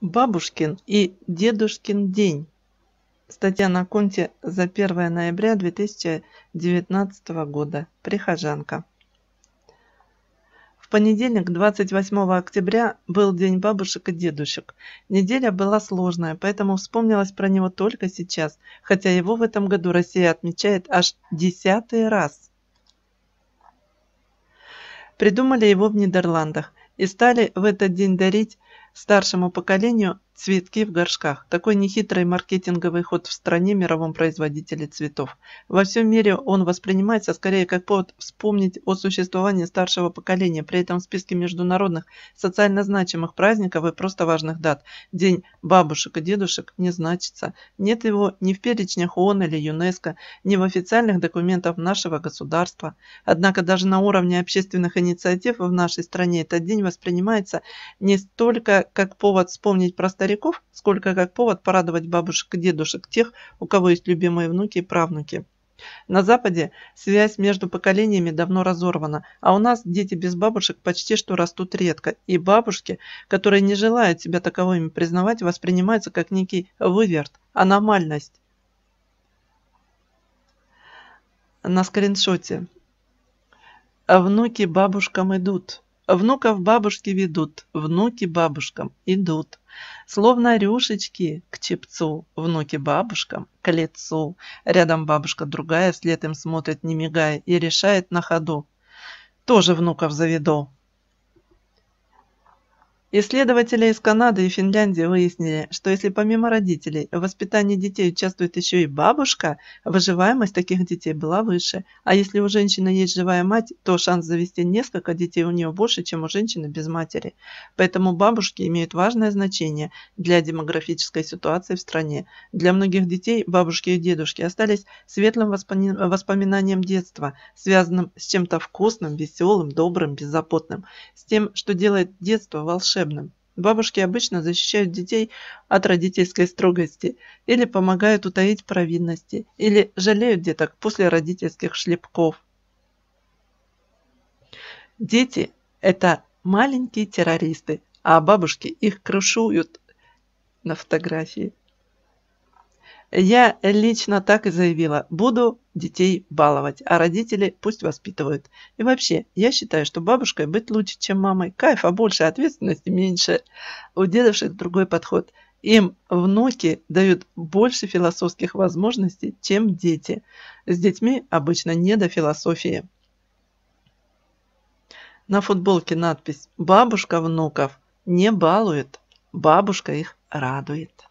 Бабушкин и дедушкин день. Статья на конте за 1 ноября 2019 года. Прихожанка. В понедельник, 28 октября, был День бабушек и дедушек. Неделя была сложная, поэтому вспомнилась про него только сейчас, хотя его в этом году Россия отмечает аж десятый раз. Придумали его в Нидерландах и стали в этот день дарить старшему поколению Цветки в горшках. Такой нехитрый маркетинговый ход в стране мировом производителе цветов. Во всем мире он воспринимается скорее как повод вспомнить о существовании старшего поколения, при этом в списке международных социально значимых праздников и просто важных дат. День бабушек и дедушек не значится. Нет его ни в перечнях ООН или ЮНЕСКО, ни в официальных документах нашего государства. Однако даже на уровне общественных инициатив в нашей стране этот день воспринимается не столько как повод вспомнить просторечие, стариков, сколько как повод порадовать бабушек и дедушек тех, у кого есть любимые внуки и правнуки. На Западе связь между поколениями давно разорвана, а у нас дети без бабушек почти что растут редко, и бабушки, которые не желают себя таковыми признавать, воспринимаются как некий выверт, аномальность. На скриншоте. Внуки бабушкам идут. Внуков бабушки ведут, внуки бабушкам идут. Словно рюшечки к чепцу, внуки бабушкам к лицу. Рядом бабушка другая, вслед им смотрит, не мигая, и решает на ходу. Тоже внуков заведу исследователи из канады и финляндии выяснили что если помимо родителей в воспитании детей участвует еще и бабушка выживаемость таких детей была выше а если у женщины есть живая мать то шанс завести несколько детей у нее больше чем у женщины без матери поэтому бабушки имеют важное значение для демографической ситуации в стране для многих детей бабушки и дедушки остались светлым воспоминанием детства связанным с чем-то вкусным веселым добрым беззаботным с тем что делает детство волшебным волшебным. Бабушки обычно защищают детей от родительской строгости или помогают утаить провинности, или жалеют деток после родительских шлепков. Дети – это маленькие террористы, а бабушки их крышуют на фотографии. Я лично так и заявила, буду детей баловать, а родители пусть воспитывают. И вообще, я считаю, что бабушкой быть лучше, чем мамой. Кайфа больше, ответственности меньше. У дедушек другой подход. Им внуки дают больше философских возможностей, чем дети. С детьми обычно не до философии. На футболке надпись «Бабушка внуков не балует, бабушка их радует».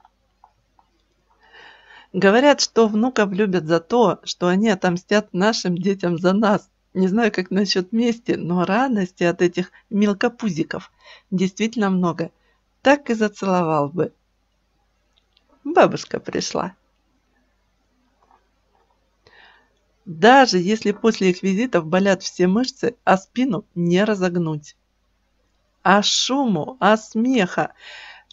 Говорят, что внуков любят за то, что они отомстят нашим детям за нас. Не знаю, как насчет мести, но радости от этих мелкопузиков действительно много. Так и зацеловал бы. Бабушка пришла. Даже если после их визитов болят все мышцы, а спину не разогнуть. А шуму, а смеха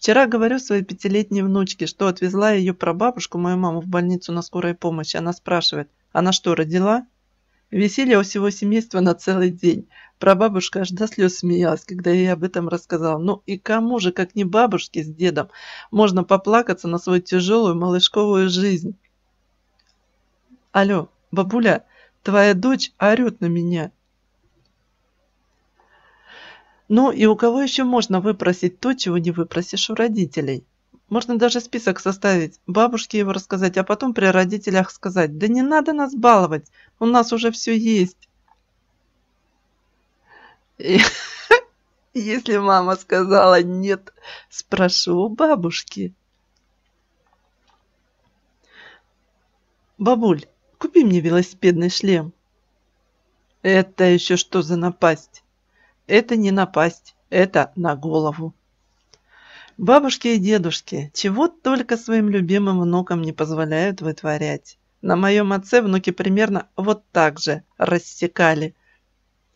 Вчера говорю своей пятилетней внучке, что отвезла ее прабабушку, мою маму, в больницу на скорой помощи. Она спрашивает, она что, родила? Веселье у всего семейства на целый день. Прабабушка аж до слез смеялась, когда я ей об этом рассказал. Ну и кому же, как не бабушке с дедом, можно поплакаться на свою тяжелую малышковую жизнь? Алло, бабуля, твоя дочь орет на меня. Ну и у кого еще можно выпросить то, чего не выпросишь у родителей? Можно даже список составить, бабушке его рассказать, а потом при родителях сказать, да не надо нас баловать, у нас уже все есть. если мама сказала нет, спрошу у бабушки. Бабуль, купи мне велосипедный шлем. Это еще что за напасть? Это не напасть, это на голову. Бабушки и дедушки, чего только своим любимым внукам не позволяют вытворять. На моем отце внуки примерно вот так же рассекали.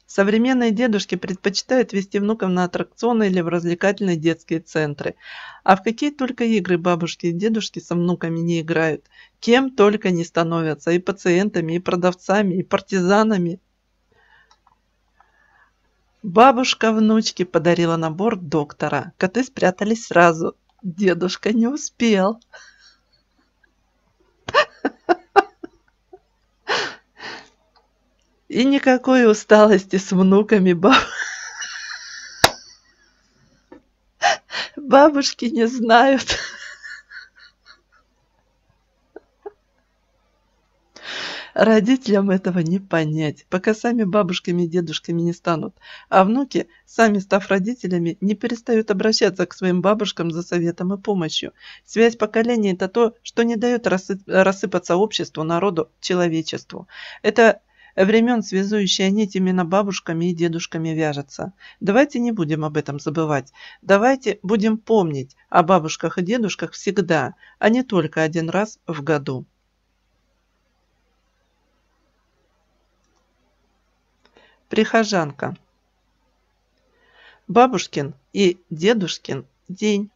Современные дедушки предпочитают вести внуков на аттракционы или в развлекательные детские центры. А в какие только игры бабушки и дедушки со внуками не играют. Кем только не становятся. И пациентами, и продавцами, и партизанами. Бабушка внучке подарила набор доктора. Коты спрятались сразу. Дедушка не успел. И никакой усталости с внуками баб... бабушки не знают. Родителям этого не понять, пока сами бабушками и дедушками не станут, а внуки, сами став родителями, не перестают обращаться к своим бабушкам за советом и помощью. Связь поколений – это то, что не дает рассыпаться обществу, народу, человечеству. Это времен связующая нить именно бабушками и дедушками вяжется. Давайте не будем об этом забывать. Давайте будем помнить о бабушках и дедушках всегда, а не только один раз в году. Прихожанка. Бабушкин и дедушкин день.